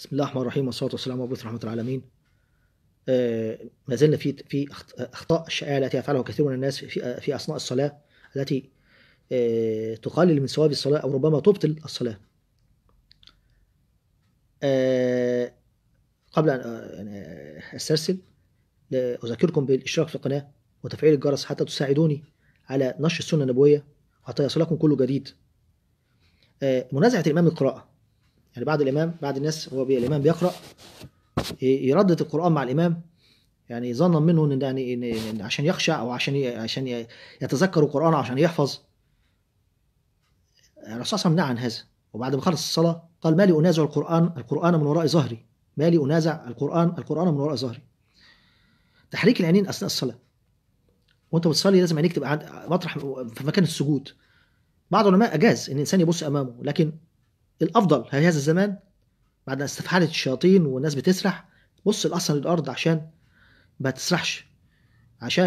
بسم الله الرحمن الرحيم والصلاه والسلام على مبعوث رحمه العالمين آه ما زلنا في في اخطاء الشائعه التي يفعلها كثير من الناس في آه، في اثناء الصلاه التي آه تقلل من ثواب الصلاه او ربما تبطل الصلاه آه قبل ان آه، استرسل اذكركم بالاشتراك في القناه وتفعيل الجرس حتى تساعدوني على نشر السنه النبويه حتى يصلكم كل جديد آه، منازعه الامام القراءه يعني بعد الإمام بعد الناس هو بي الإمام بيقرأ يردد القرآن مع الإمام يعني ظنا منه ان يعني عشان يخشى او عشان عشان يتذكر القران عشان يحفظ يعني الرسول صلى الله عليه وسلم عن هذا وبعد ما خلص الصلاه قال مالي انازع القران القران من وراء ظهري مالي انازع القران القران من وراء ظهري تحريك العينين اثناء الصلاه وانت بتصلي لازم عينيك تبقى مطرح في مكان السجود بعض العلماء اجاز ان الانسان يبص امامه لكن الافضل في هذا الزمان بعد استفحالة استفحلت الشياطين والناس بتسرح بص الاصل للارض عشان ما تسرحش عشان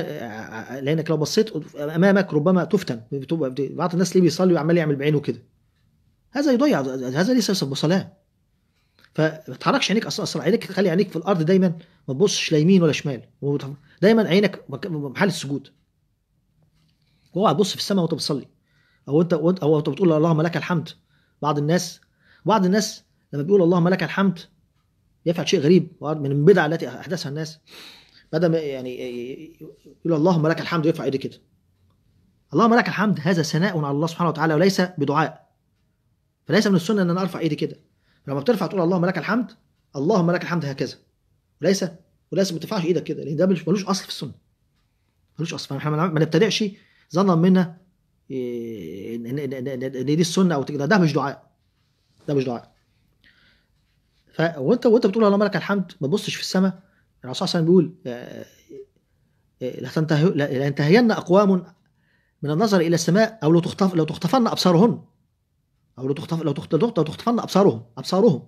لانك لو بصيت امامك ربما تفتن بعض الناس ليه بيصلي وعمال يعمل بعينه كده هذا يضيع هذا ليس يسبب صلاه فما تحركش عينيك اصلا اصلا عينيك خلي عينيك في الارض دايما ما تبصش لا يمين ولا شمال دايما عينك محل السجود اوعى تبص في السماء وانت بتصلي او انت او انت بتقول اللهم لك الحمد بعض الناس بعض الناس لما بيقول اللهم لك الحمد يفعل شيء غريب من البدع التي احدثها الناس بدل يعني يقول اللهم لك الحمد ويرفع ايده كده اللهم لك الحمد هذا ثناء على الله سبحانه وتعالى وليس بدعاء فليس من السنه ان انا ارفع ايدي كده لما بترفع تقول اللهم لك الحمد اللهم لك الحمد هكذا وليس وليس ما ترفعش ايدك كده لان ده ملوش اصل في السنه ملوش اصل فاحنا ما نبتدعش ظنا منا إيه، ان دي السنه او ده مش دعاء ده مش دعاء ف وانت وانت بتقول اللهم لك الحمد ما تبصش في السماء الرسول صلى الله عليه وسلم بيقول آه، آه، لانتهين اقوام من النظر الى السماء او لو تخطف لو تخطفن ابصارهن او لو تخطف لو تخطفن ابصارهم ابصارهم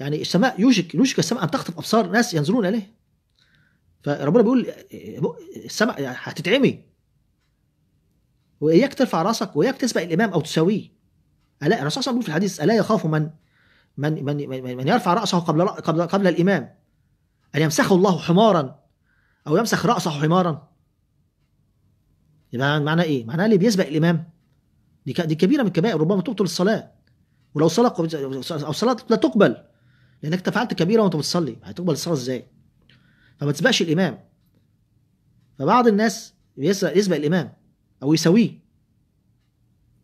يعني السماء يوشك يوشك السماء ان تخطف ابصار ناس ينظرون اليه فربنا بيقول آه، السماء هتتعمي واياك ترفع راسك واياك تسبق الامام او تساويه الا الرسول صلى الله عليه وسلم في الحديث الا يخاف من من من من, من يرفع راسه قبل قبل قبل الامام ان يمسخه الله حمارا او يمسخ راسه حمارا يبقى معنى ايه؟ معناه اللي بيسبق الامام دي دي كبيره من الكبائر ربما تبطل الصلاه ولو صلاه او صلاه لا تقبل لانك انت فعلت كبيره وانت بتصلي هتقبل الصلاه ازاي؟ فما تسبقش الامام فبعض الناس يسبق, يسبق الامام او يساويه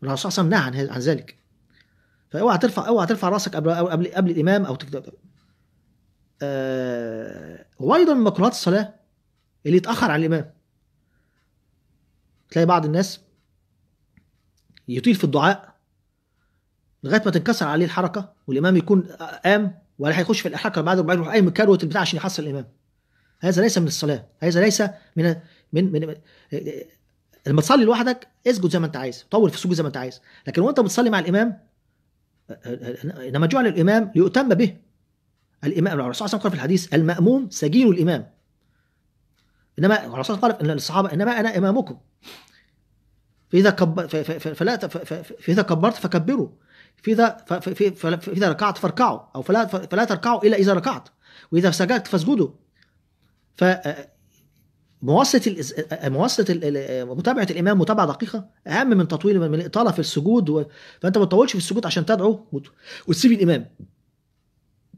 الرسول صلى الله عليه وسلم نهى عن ذلك فاوعى ترفع اوعى ترفع راسك قبل قبل قبل الامام او تكتب آه وايضا من مكروهات الصلاه اللي يتاخر على الامام تلاقي بعض الناس يطيل في الدعاء لغايه ما تنكسر عليه الحركه والامام يكون قام ولا هيخش في الحركه بعد وبعدين يروح قايم مكروه البتاع عشان يحصل الامام هذا ليس من الصلاه هذا ليس من من من لما تصلي لوحدك اسجد زي ما انت عايز طول في السجود زي ما انت عايز لكن وانت بتصلي مع الامام إنما جعل الإمام ليؤتم به الإمام الرسول صلى الله عليه وسلم قال في الحديث المأموم سجين الإمام إنما الرسول قال ان الصحابه إنما أنا إمامكم فإذا كبر فلا فإذا كبرت فكبروا فإذا فإذا ركعت فاركعوا أو فلا فلا تركعوا إلا إذا ركعت وإذا سجدت فاسجدوا مواصله مواصله متابعه الامام متابعه دقيقه اهم من تطويل من الاطاله في السجود و... فانت ما تطولش في السجود عشان تدعو وت... وتسيب الامام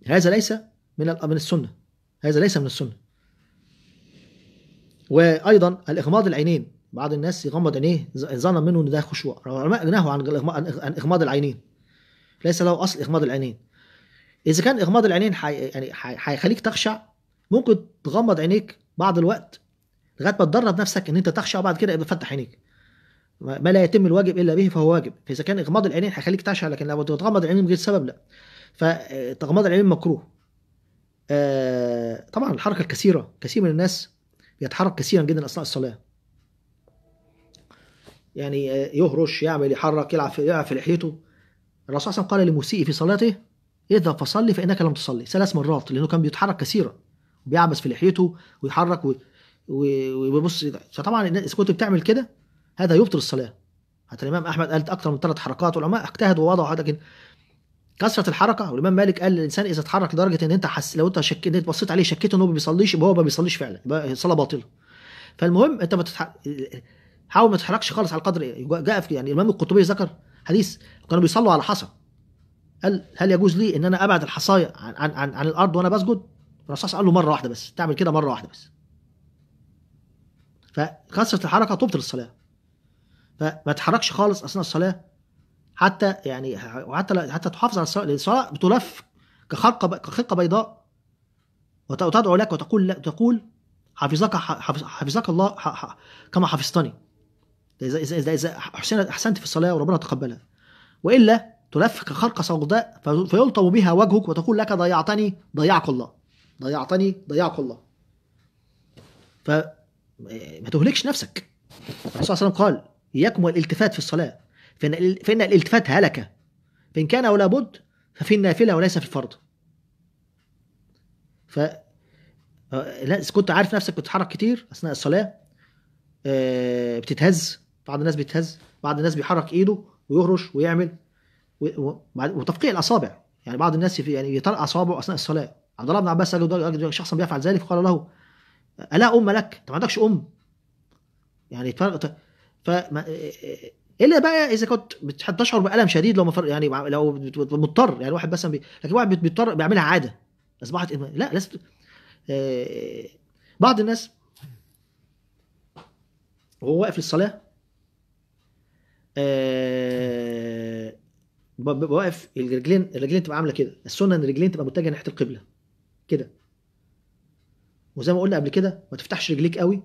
هذا ليس من ال... من السنه هذا ليس من السنه وايضا الاغماض العينين بعض الناس يغمض عينيه ظنا منه ان ده خشوع العلماء نهوا عن اغماض العينين ليس له اصل اغماض العينين اذا كان اغماض العينين حي... يعني هيخليك تخشع ممكن تغمض عينيك بعض الوقت لغايه ما تدرب نفسك ان انت تخشع وبعد كده يبقى فتح عينيك ما لا يتم الواجب الا به فهو واجب فاذا كان اغماض العينين هيخليك تخشع لكن لو تغمض العينين من غير سبب لا فتغمض العينين مكروه آه، طبعا الحركه الكثيره كثير من الناس بيتحرك كثيرا جدا اثناء الصلاه يعني آه، يهرش يعمل يحرك يلعب في يلعب في لحيته الرسول صلى الله عليه وسلم قال لمسيء في صلاته اذا فصلي فانك لم تصلي ثلاث مرات لانه كان بيتحرك كثيرا وبيعبس في لحيته ويحرك وبيبص فطبعا اذا كنت بتعمل كده هذا يبطل الصلاه حتى الامام احمد قال اكثر من ثلاث حركات والعلماء اجتهدوا ووضعوا لكن كثره الحركه والامام مالك قال الانسان اذا اتحرك لدرجه ان انت حس لو انت شك... انت بصيت عليه شكيت انه ما بيصليش يبقى هو ما بيصليش فعلا يبقى الصلاة باطله فالمهم انت ما تتح... حاول ما تتحركش خالص على القدر جاء في يعني الامام القطبي ذكر حديث كانوا بيصلوا على حصى قال هل يجوز لي ان انا ابعد الحصايا عن عن عن, عن الارض وانا بسجد؟ الرسول قال له مره واحده بس تعمل كده مره واحده بس فكثره الحركه تبطل الصلاه فما تتحركش خالص اثناء الصلاه حتى يعني وحتى حتى تحافظ على الصلاه الصلاه بتلف كخرقه كخرقه بيضاء وتدعو لك وتقول لك تقول حفظك حفظك الله كما حفظتني اذا اذا اذا احسنت في الصلاه وربنا تقبلها والا تلف كخرقه سوداء فيلطم بها وجهك وتقول لك ضيعتني ضيعك الله ضيعتني ضيعك الله ف آه، ما تهلكش نفسك الرسول صلى الله عليه وسلم قال إياكم والالتفات في الصلاة فإن, فإن الالتفات هلكة فإن كان أو لابد ففي النافلة وليس في الفرض ف آه، لا كنت عارف نفسك بتتحرك كتير أثناء الصلاة آه، بتتهز بعض الناس بيتهز بعض الناس بيحرك إيده ويهرش ويعمل وتفقيع الأصابع يعني بعض الناس يعني يطرق أصابعه أثناء الصلاة عبد الله بن عباس قال شخصا بيفعل ذلك فقال له الا ام لك انت ما عندكش ام يعني ف ف الا بقى اذا كنت بتشعر بالم شديد لو مفر... يعني لو مضطر يعني واحد مثلا بي... لكن واحد بيضطر بيعملها عاده اصبحت إدمان. لا لازم آه... بعض الناس وهو واقف للصلاه آه... واقف الرجلين الرجلين تبقى عامله كده السنه ان الرجلين تبقى متجهه ناحيه القبله كده وزي ما قلنا قبل كده ما تفتحش رجليك قوي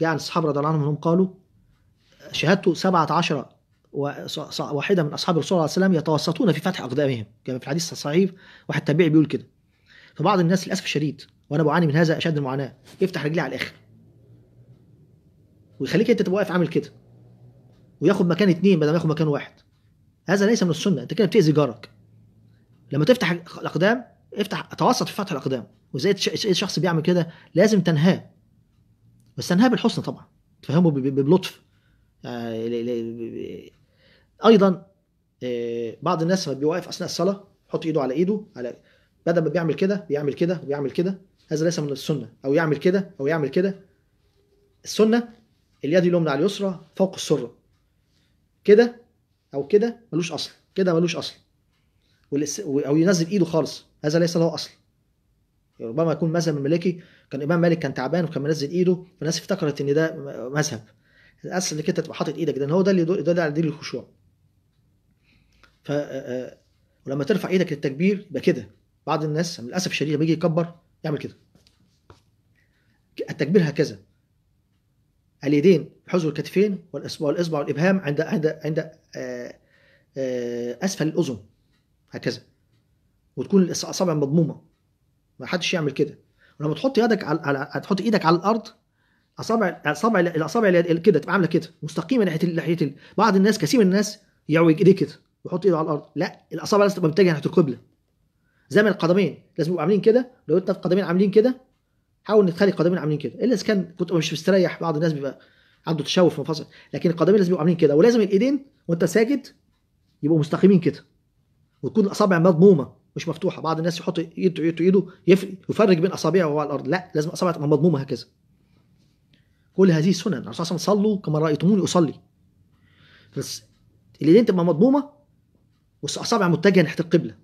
يعني الصحابه رضي الله عنهم قالوا شهادته 17 واحده من اصحاب الرسول صلى الله عليه وسلم يتوسطون في فتح اقدامهم كما في الحديث الصحيح واحد تابعي بيقول كده فبعض الناس للاسف الشديد وانا بعاني من هذا اشد المعاناه يفتح رجليه على الاخر ويخليك انت تبقى واقف عامل كده وياخد مكان اثنين بدل ما ياخد مكان واحد هذا ليس من السنه انت كده بتاذي جارك لما تفتح الاقدام افتح توسط في فتح الاقدام وازاي الشخص بيعمل كده لازم تنهاه بس تنهاه بالحسن طبعا تفهمه بلطف يعني ايضا آه، بعض الناس لما بيوقف اثناء الصلاه يحط ايده على ايده على بدل ما بيعمل كده بيعمل كده وبيعمل كده هذا ليس من السنه او يعمل كده او يعمل كده السنه اليد اليمنى على اليسرى فوق السره كده او كده ملوش اصل كده ملوش اصل او ينزل ايده خالص هذا ليس له أصل ربما يكون مذهب المالكي كان الامام مالك كان تعبان وكان منزل إيده فالناس افتكرت إن ده مذهب الأصل إنك أنت تبقى حاطط إيدك ده هو ده اللي يدل على دليل الخشوع ف ولما ترفع ايدك للتكبير يبقى كده بعض الناس للاسف الشديد بيجي يكبر يعمل كده التكبير هكذا اليدين بحزر الكتفين والاصبع والابهام عند عند عند اسفل الاذن هكذا وتكون الاصابع مضمومه ما حدش يعمل كده ولما تحط يدك على تحط ايدك على الارض اصابع اصابع الاصابع كده تبقى عامله كده مستقيمه ناحيه ناحيه بعض الناس كثير من الناس يعوج ايديه كده ويحط ايده على الارض لا الاصابع لازم تبقى متجهه ناحيه القبله زي ما القدمين لازم يبقوا عاملين كده لو انت القدمين عاملين كده حاول نتخلي القدمين عاملين كده الا اذا كان كنت مش مستريح بعض الناس بيبقى عنده تشوف منفصل لكن القدمين لازم يبقوا عاملين كده ولازم الايدين وانت ساجد يبقوا مستقيمين كده وتكون الاصابع مضمومه مش مفتوحه بعض الناس يحط يده يده, يده يفرج بين اصابعه وهو على الارض لا لازم اصابعه تبقى مضمومه هكذا كل هذه سنن الرسول صلى الله عليه وسلم صلوا كما رايتموني اصلي بس اليدين تبقى مضمومه والاصابع متجهه ناحيه القبله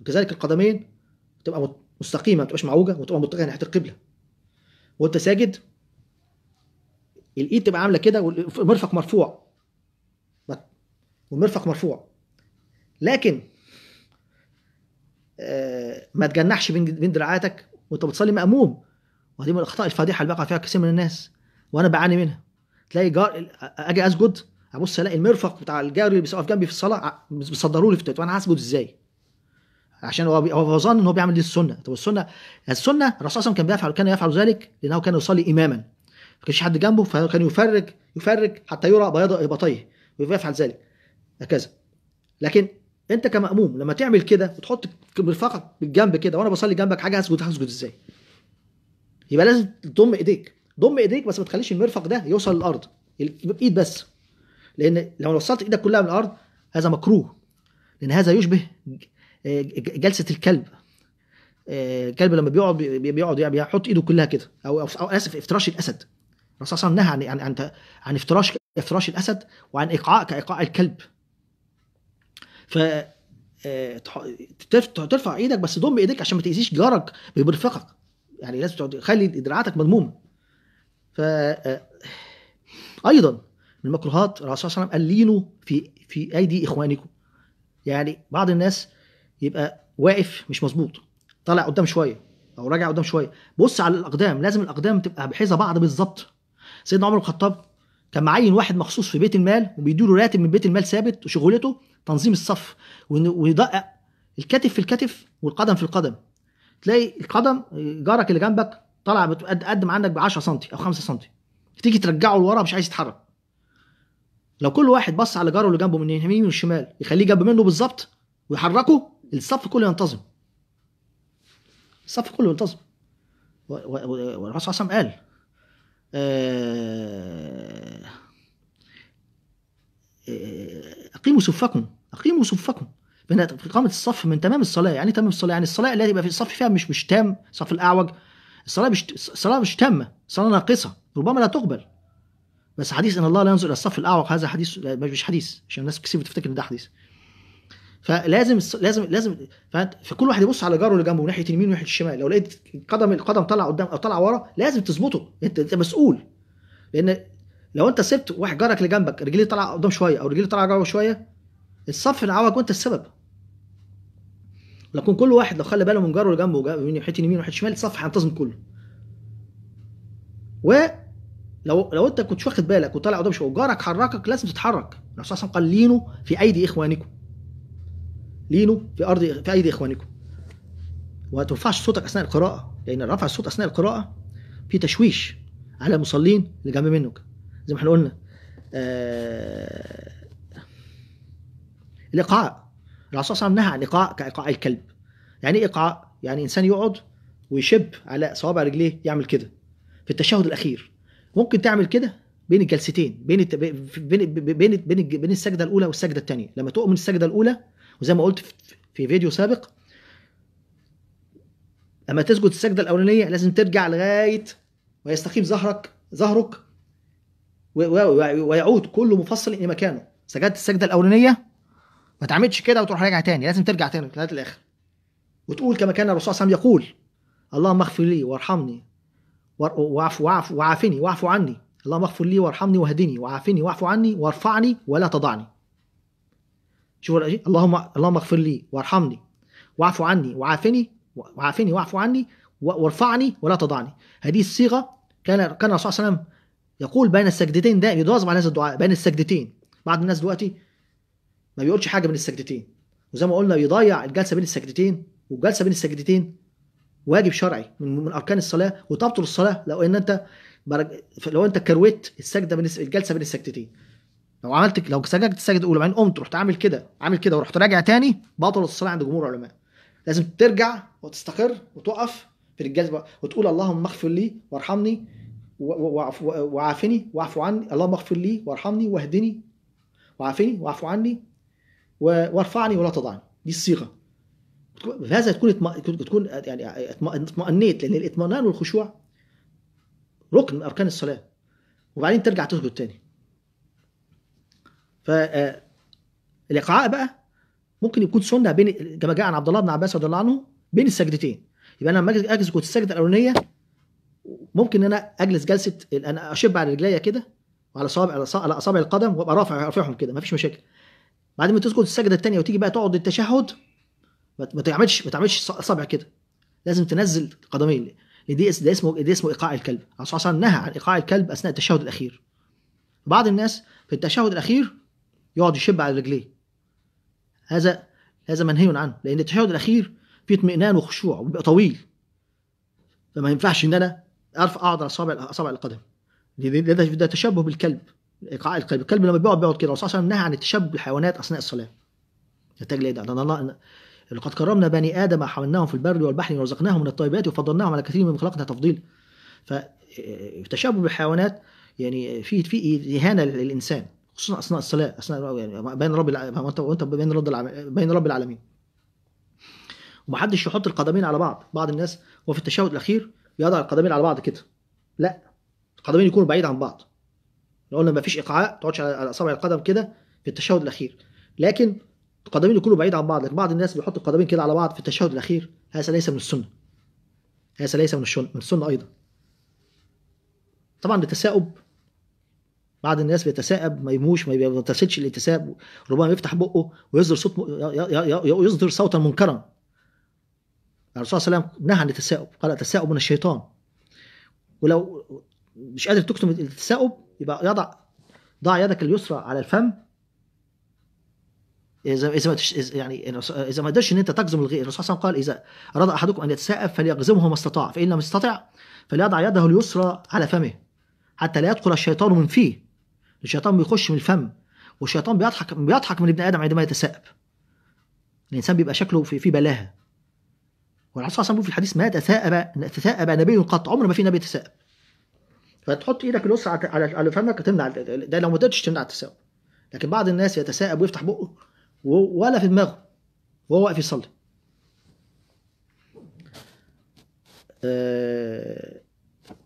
وكذلك القدمين تبقى مستقيمه ما تبقاش معوجه وتبقى متجهه ناحيه القبله وانت ساجد الايد تبقى عامله كده والمرفق مرفوع والمرفق مرفوع لكن آه، ما تجنحش بين دراعاتك وانت بتصلي ماموم ودي من الاخطاء الفادحه اللي بقى فيها كثير من الناس وانا بعاني منها تلاقي جار اجي اسجد ابص الاقي المرفق بتاع الجار اللي بيقف جنبي في الصلاه بيصدروا لي في وانا هسجد ازاي عشان هو هو ظن ان هو بيعمل دي السنه طب السنه السنه الرسول صلى كان بيفعل كان يفعل ذلك لانه كان يصلي اماما ما كانش حد جنبه فكان يفرج يفرج حتى يرى بياض ابطيه ويفعل ذلك هكذا لكن انت كمأموم لما تعمل كده وتحط مرفقك بالجنب كده وانا بصلي جنبك حاجه هسجد هسجد ازاي؟ يبقى لازم تضم ايديك ضم ايديك بس ما تخليش المرفق ده يوصل للارض بايد بس لان لو وصلت ايدك كلها من الارض هذا مكروه لان هذا يشبه جلسه الكلب آه، الكلب لما بيقعد بيقعد يعني بيحط ايده كلها كده او او اسف افتراش الاسد الرسول صلى الله عليه وسلم نهى عن عن عن افتراش افتراش الاسد وعن ايقاع كايقاع الكلب ف آه، ترفع ايدك بس ضم ايديك عشان ما تاذيش جارك برفقك يعني لازم تخلي دراعاتك مضمومه ف آه، ايضا من المكروهات الرسول صلى الله عليه وسلم قال لينوا في في ايدي اخوانكم يعني بعض الناس يبقى واقف مش مظبوط طالع قدام شويه او راجع قدام شويه بص على الاقدام لازم الاقدام تبقى بحيزه بعض بالظبط سيدنا عمر بن الخطاب كان معين واحد مخصوص في بيت المال وبيديله راتب من بيت المال ثابت وشغلته تنظيم الصف ويدقق الكتف في الكتف والقدم في القدم تلاقي القدم جارك اللي جنبك طالع بتقدم عندك ب 10 سم او 5 سم تيجي ترجعه لورا مش عايز يتحرك لو كل واحد بص على جاره اللي جنبه من اليمين والشمال يخليه جنب منه بالظبط ويحركه الصف كله ينتظم الصف كله ينتظم والرسول صلى الله عليه وسلم قال آه أقيموا صفكم أقيموا صفكم فهنا إقامة الصف من تمام الصلاة يعني تمام الصلاة يعني الصلاة اللي يبقى في الصف فيها مش مش تام صف الأعوج الصلاة مش الصلاة مش تامة صلاة ناقصة ربما لا تقبل بس حديث ان الله لا ينظر الى الصف الاعوج هذا حديث مش حديث عشان الناس كتير بتفتكر ان ده حديث فلازم لازم لازم فكل واحد يبص على جاره اللي جنبه ناحيه اليمين وناحيه الشمال لو لقيت قدم القدم طالع قدام او طالع ورا لازم تظبطه انت انت مسؤول لان لو انت سبت واحد جارك اللي جنبك رجليه طالعه قدام شويه او رجليه طالعه جوه شويه الصف نعوج وانت السبب لكن كل واحد لو خلى باله من جاره اللي جنبه من ناحيه يمين وناحيه شمال الصف هينتظم كله و لو لو انت كنت واخد بالك وطالع قدام شويه وجارك حركك لازم تتحرك الرسول صلى الله عليه وسلم قال لينوا في ايدي اخوانكم لينوا في ارض في ايدي اخوانكم وما ترفعش صوتك اثناء القراءه لان رفع الصوت اثناء القراءه في تشويش على المصلين اللي جنب منك زي ما احنا قلنا الايقاع آه، الرسول صلى الله عليه وسلم نهى عن الايقاع كايقاع الكلب يعني ايه ايقاع يعني انسان يقعد ويشب على صوابع رجليه يعمل كده في التشهد الاخير ممكن تعمل كده بين الجلستين بين الت... بين بين بين بين السجده الاولى والسجده الثانيه لما تؤمن السجده الاولى وزي ما قلت في فيديو سابق لما تسجد السجده الاولانيه لازم ترجع لغايه ويستقيم ظهرك ظهرك ويعود كل مفصل الى مكانه سجدت السجده الاولانيه ما تعملش كده وتروح راجع تاني لازم ترجع تاني لغايه الاخر وتقول كما كان الرسول صلى الله عليه وسلم يقول اللهم اغفر لي وارحمني واعف واعف وعافني واعف عني اللهم اغفر لي وارحمني واهدني وعافني واعف عني وارفعني ولا تضعني شوف اللهم اللهم اغفر لي وارحمني واعف عني وعافني وعافني واعف عني وارفعني ولا تضعني هذه الصيغه كان كان الرسول صلى الله عليه وسلم يقول بين السجدتين ده يدواظب على هذا الدعاء بين السجدتين بعض الناس دلوقتي ما بيقولش حاجه بين السجدتين وزي ما قلنا بيضيع الجلسه بين السجدتين والجلسه بين السجدتين واجب شرعي من, من اركان الصلاه وتبطل الصلاه لو ان انت لو انت كرويت السجده بين الجلسه بين السجدتين لو عملت لو سجدت السجده الاولى وبعدين قمت رحت عامل كده عامل كده ورحت راجع تاني بطل الصلاه عند جمهور العلماء لازم ترجع وتستقر وتقف في الجلسه وتقول اللهم اغفر لي وارحمني وعافني واعفو عني اللهم اغفر لي وارحمني واهدني وعافني واعفو عني وارفعني ولا تضعني دي الصيغه هذا تكون تكون يعني اطمأنيت لان الاطمئنان والخشوع ركن من اركان الصلاه وبعدين ترجع تسجد تاني ف آه، بقى ممكن يكون سنه بين كما جاء عن عبد الله بن عباس رضي الله عنه بين السجدتين يبقى انا لما اجي اسجد السجده الاولانيه ممكن ان انا اجلس جلسه انا اشب على رجليا كده وعلى صابع على اصابع القدم وابقى رافع رافعهم كده مفيش مشاكل بعد ما تسكت السجده الثانيه وتيجي بقى تقعد التشهد ما تعملش ما تعملش اصابع كده لازم تنزل قدمين دي ده اسمه ده اسمه ايقاع الكلب الرسول صلى الله عليه وسلم نهى عن ايقاع الكلب اثناء التشهد الاخير بعض الناس في التشهد الاخير يقعد يشب على رجليه هذا هذا منهي عنه لان التشهد الاخير فيه اطمئنان وخشوع وبيبقى طويل فما ينفعش ان انا ارفع اقعد على اصابع اصابع القدم ده, تشبه بالكلب ايقاع القلب الكلب لما بيقعد بيقعد كده الرسول صلى نهى عن التشبه بالحيوانات اثناء الصلاه يحتاج لايه ده الله لقد كرمنا بني ادم وحملناهم في البر والبحر ورزقناهم من الطيبات وفضلناهم على كثير من خلقنا تفضيل فالتشبه بالحيوانات يعني في في اهانه للانسان خصوصا اثناء الصلاه اثناء يعني بين رب وانت بين رب بين رب العالمين ومحدش يحط القدمين على بعض بعض الناس وفي التشهد الاخير يضع القدمين على بعض كده لا القدمين يكونوا بعيد عن بعض لو قلنا مفيش ايقاعات ما تقعدش على اصابع القدم كده في التشهد الاخير لكن القدمين يكونوا بعيد عن بعض لكن بعض الناس بيحط القدمين كده على بعض في التشهد الاخير هذا ليس من السنه هذا ليس من السنه من السنه ايضا طبعا التساؤب بعض الناس بيتساءب ما يموش ما بيمتثلش الاتساب ربما يفتح بقه ويصدر صوت يصدر صوتا منكرا الرسول صلى الله عليه وسلم نهى عن التثاؤب قال التثاؤب من الشيطان ولو مش قادر تكتم التثاؤب يبقى يضع ضع يدك اليسرى على الفم اذا اذا يعني اذا ما قدرش ان انت تجزم الغير الرسول صلى الله عليه وسلم قال اذا اراد احدكم ان يتساءب فليجزمه ما استطاع فان لم يستطع فليضع يده اليسرى على فمه حتى لا يدخل الشيطان من فيه الشيطان بيخش من الفم والشيطان بيضحك بيضحك من ابن ادم عندما يتساءب الانسان بيبقى شكله في بلاهه والرسول صلى الله عليه وسلم في الحديث ما تثاءب تثاءب نبي قط عمر ما في نبي تثاءب فتحط ايدك اليسرى على على فمك تمنع ده لو ما قدرتش تمنع التثاؤب لكن بعض الناس يتثاءب ويفتح بقه ولا في دماغه وهو واقف يصلي آه،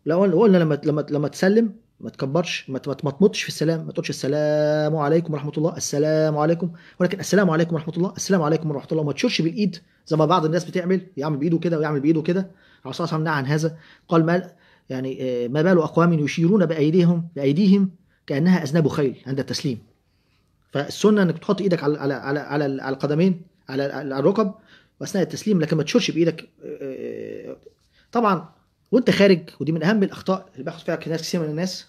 لو قلنا لما لما لما تسلم ما تكبرش ما تمطمطش في السلام ما تقولش السلام عليكم ورحمه الله السلام عليكم ولكن السلام عليكم ورحمه الله السلام عليكم ورحمه الله وما تشرش بالايد زي ما بعض الناس بتعمل يعمل بايده كده ويعمل بايده كده الرسول صلى الله عليه وسلم عن هذا قال ما يعني آه، ما بال اقوام يشيرون بايديهم بايديهم كانها اذناب خيل عند التسليم فالسنه انك تحط ايدك على على على على, على القدمين على الركب واثناء التسليم لكن ما تشرش بايدك آه، آه، طبعا وانت خارج ودي من اهم الاخطاء اللي بياخد فيها ناس كثير من الناس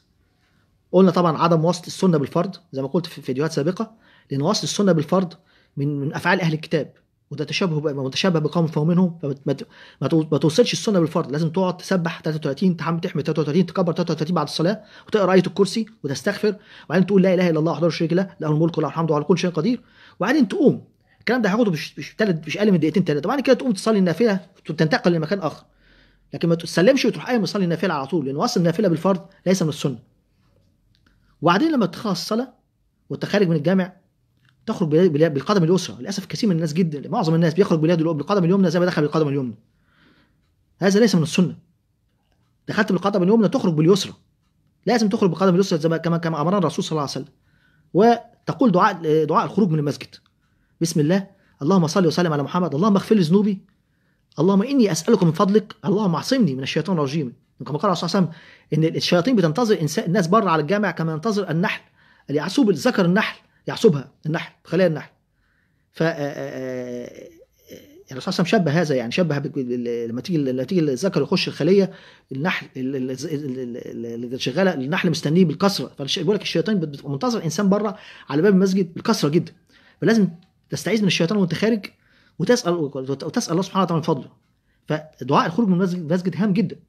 قلنا طبعا عدم وصل السنه بالفرض زي ما قلت في فيديوهات سابقه لان وصل السنه بالفرض من من افعال اهل الكتاب وده تشابه متشابه بقوم فهو منهم فما توصلش السنه بالفرض لازم تقعد تسبح 33 تحمد تحمد 33 تكبر 33 بعد الصلاه وتقرا ايه الكرسي وتستغفر وبعدين تقول لا اله الا الله وحده شريك له له الملك وله الحمد وعلى كل شيء قدير وبعدين تقوم الكلام ده هياخده مش مش مش اقل من دقيقتين ثلاثه وبعد كده تقوم تصلي النافله تنتقل لمكان اخر لكن ما تسلمش وتروح قايم مصلي النافله على طول لان اصل النافله بالفرض ليس من السنه وبعدين لما تخلص الصلاه وانت خارج من الجامع تخرج بالقدم اليسرى للاسف كثير من الناس جدا معظم الناس بيخرج باليد بالقدم اليمنى زي ما دخل بالقدم اليمنى هذا ليس من السنه دخلت بالقدم اليمنى تخرج باليسرى لازم تخرج بالقدم اليسرى زي ما كما كما امرنا الرسول صلى الله عليه وسلم وتقول دعاء دعاء الخروج من المسجد بسم الله اللهم صل وسلم على محمد اللهم اغفر لي ذنوبي اللهم اني اسالك من فضلك اللهم اعصمني من الشيطان الرجيم كما قال الرسول صلى الله عليه وسلم ان الشياطين بتنتظر الناس بره على الجامع كما ينتظر النحل يعصب ذكر النحل يعصبها النحل خلايا النحل ف آه، آه، آه، يعني الرسول صلى الله عليه وسلم شبه هذا يعني شبه لما تيجي لما تيجي الذكر يخش الخليه النحل اللي شغاله النحل مستنيه بالكسره فبيقول لك الشياطين بتبقى منتظر انسان بره على باب المسجد بالكسره جدا فلازم تستعيذ من الشيطان وانت خارج وتسال وتسال الله سبحانه وتعالى من فضله فدعاء الخروج من المسجد هام جدا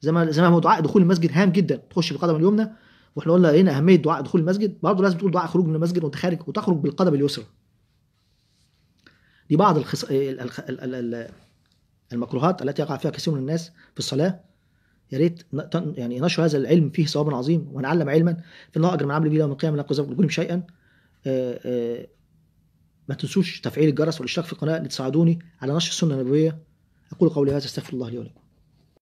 زي ما زي ما هو دعاء دخول المسجد هام جدا تخش بالقدم اليمنى واحنا قلنا هنا اهميه دعاء دخول المسجد برضه لازم تقول دعاء خروج من المسجد وانت خارج وتخرج بالقدم اليسرى دي بعض الخص... المكروهات التي يقع فيها كثير من الناس في الصلاه يا ريت يعني نشر هذا العلم فيه ثواب عظيم ونعلم علما علما فالله اجر من عمل به يوم القيامه لا يقول شيئا آه، آه، ما تنسوش تفعيل الجرس والاشتراك في القناة لتساعدوني على نشر السنة النبوية أقول قولي هذا استغفر الله لي ولكم